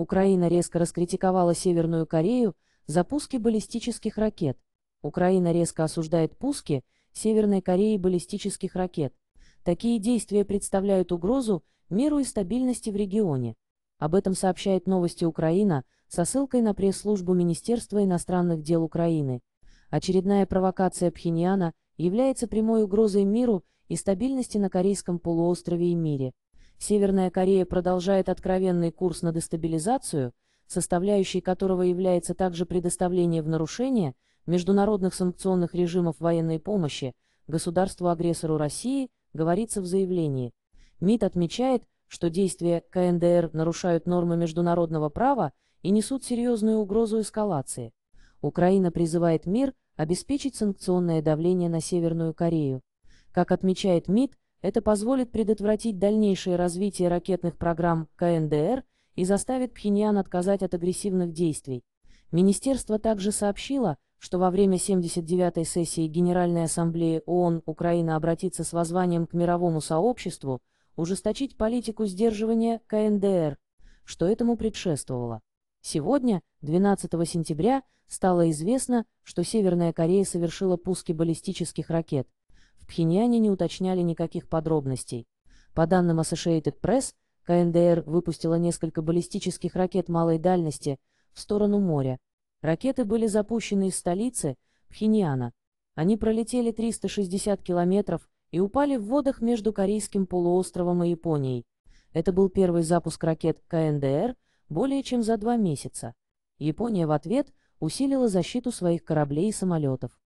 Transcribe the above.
Украина резко раскритиковала Северную Корею за пуски баллистических ракет. Украина резко осуждает пуски Северной Кореи баллистических ракет. Такие действия представляют угрозу миру и стабильности в регионе. Об этом сообщает новости Украина со ссылкой на пресс-службу Министерства иностранных дел Украины. Очередная провокация Пхеньяна является прямой угрозой миру и стабильности на Корейском полуострове и мире. Северная Корея продолжает откровенный курс на дестабилизацию, составляющей которого является также предоставление в нарушение международных санкционных режимов военной помощи государству-агрессору России, говорится в заявлении. МИД отмечает, что действия КНДР нарушают нормы международного права и несут серьезную угрозу эскалации. Украина призывает мир обеспечить санкционное давление на Северную Корею. Как отмечает МИД, это позволит предотвратить дальнейшее развитие ракетных программ КНДР и заставит Пхеньян отказать от агрессивных действий. Министерство также сообщило, что во время 79-й сессии Генеральной Ассамблеи ООН Украина обратится с воззванием к мировому сообществу ужесточить политику сдерживания КНДР, что этому предшествовало. Сегодня, 12 сентября, стало известно, что Северная Корея совершила пуски баллистических ракет. В Пхеньяне не уточняли никаких подробностей. По данным Associated Press, КНДР выпустила несколько баллистических ракет малой дальности в сторону моря. Ракеты были запущены из столицы, Пхеньяна. Они пролетели 360 километров и упали в водах между Корейским полуостровом и Японией. Это был первый запуск ракет КНДР более чем за два месяца. Япония в ответ усилила защиту своих кораблей и самолетов.